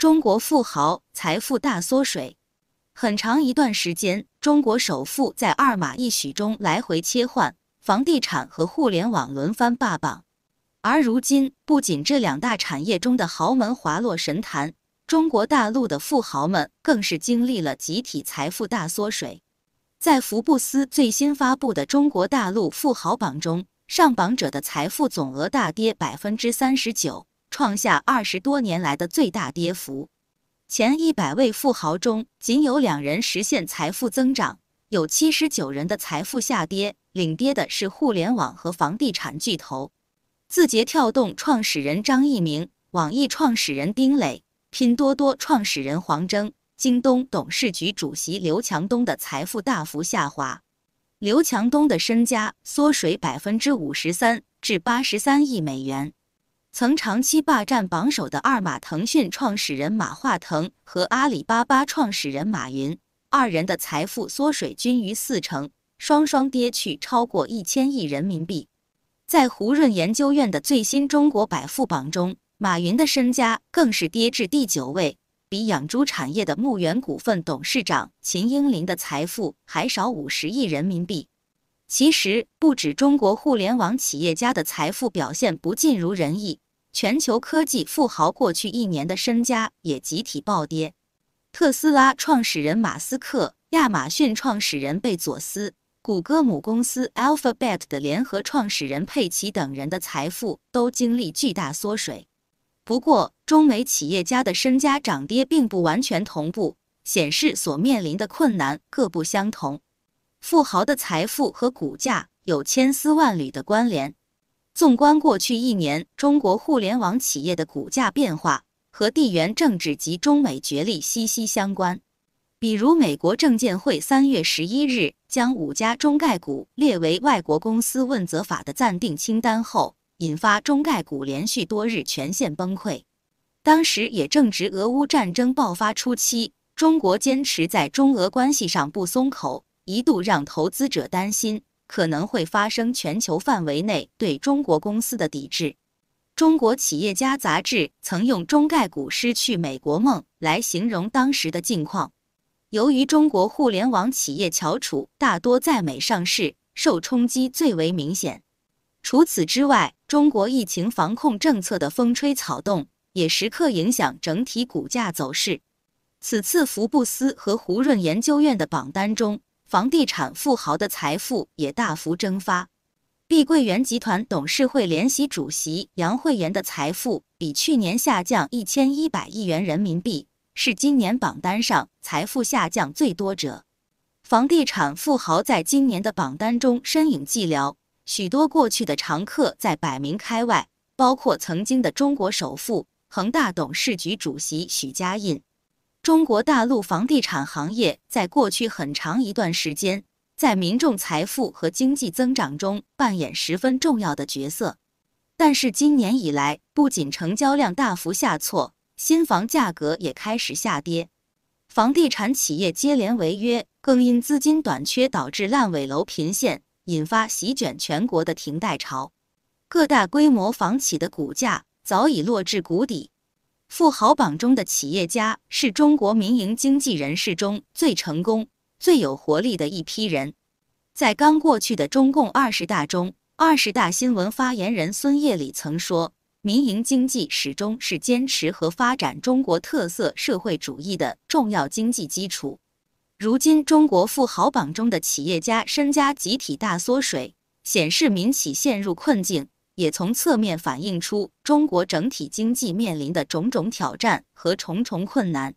中国富豪财富大缩水，很长一段时间，中国首富在二马一许中来回切换，房地产和互联网轮番霸榜。而如今，不仅这两大产业中的豪门滑落神坛，中国大陆的富豪们更是经历了集体财富大缩水。在福布斯最新发布的中国大陆富豪榜中，上榜者的财富总额大跌百分之三十九。创下二十多年来的最大跌幅，前一百位富豪中仅有两人实现财富增长，有七十九人的财富下跌。领跌的是互联网和房地产巨头，字节跳动创始人张一鸣、网易创始人丁磊、拼多多创始人黄峥、京东董事局主席刘强东的财富大幅下滑。刘强东的身家缩水百分之五十三，至八十三亿美元。曾长期霸占榜首的二马，腾讯创始人马化腾和阿里巴巴创始人马云二人的财富缩水均逾四成，双双跌去超过一千亿人民币。在胡润研究院的最新中国百富榜中，马云的身家更是跌至第九位，比养猪产业的牧原股份董事长秦英林的财富还少五十亿人民币。其实不止中国互联网企业家的财富表现不尽如人意，全球科技富豪过去一年的身家也集体暴跌。特斯拉创始人马斯克、亚马逊创始人贝佐斯、谷歌母公司 Alphabet 的联合创始人佩奇等人的财富都经历巨大缩水。不过，中美企业家的身家涨跌并不完全同步，显示所面临的困难各不相同。富豪的财富和股价有千丝万缕的关联。纵观过去一年，中国互联网企业的股价变化和地缘政治及中美角力息息相关。比如，美国证监会三月十一日将五家中概股列为外国公司问责法的暂定清单后，引发中概股连续多日全线崩溃。当时也正值俄乌战争爆发初期，中国坚持在中俄关系上不松口。一度让投资者担心可能会发生全球范围内对中国公司的抵制。中国企业家杂志曾用“中概股失去美国梦”来形容当时的境况。由于中国互联网企业翘楚大多在美上市，受冲击最为明显。除此之外，中国疫情防控政策的风吹草动也时刻影响整体股价走势。此次福布斯和胡润研究院的榜单中。房地产富豪的财富也大幅蒸发，碧桂园集团董事会联席主席杨惠妍的财富比去年下降一千一百亿元人民币，是今年榜单上财富下降最多者。房地产富豪在今年的榜单中身影寂寥，许多过去的常客在百名开外，包括曾经的中国首富、恒大董事局主席许家印。中国大陆房地产行业在过去很长一段时间，在民众财富和经济增长中扮演十分重要的角色。但是今年以来，不仅成交量大幅下挫，新房价格也开始下跌，房地产企业接连违约，更因资金短缺导致烂尾楼频现，引发席卷全国的停贷潮。各大规模房企的股价早已落至谷底。富豪榜中的企业家是中国民营经济人士中最成功、最有活力的一批人。在刚过去的中共二十大中，二十大新闻发言人孙业里曾说：“民营经济始终是坚持和发展中国特色社会主义的重要经济基础。”如今，中国富豪榜中的企业家身家集体大缩水，显示民企陷入困境。也从侧面反映出中国整体经济面临的种种挑战和重重困难。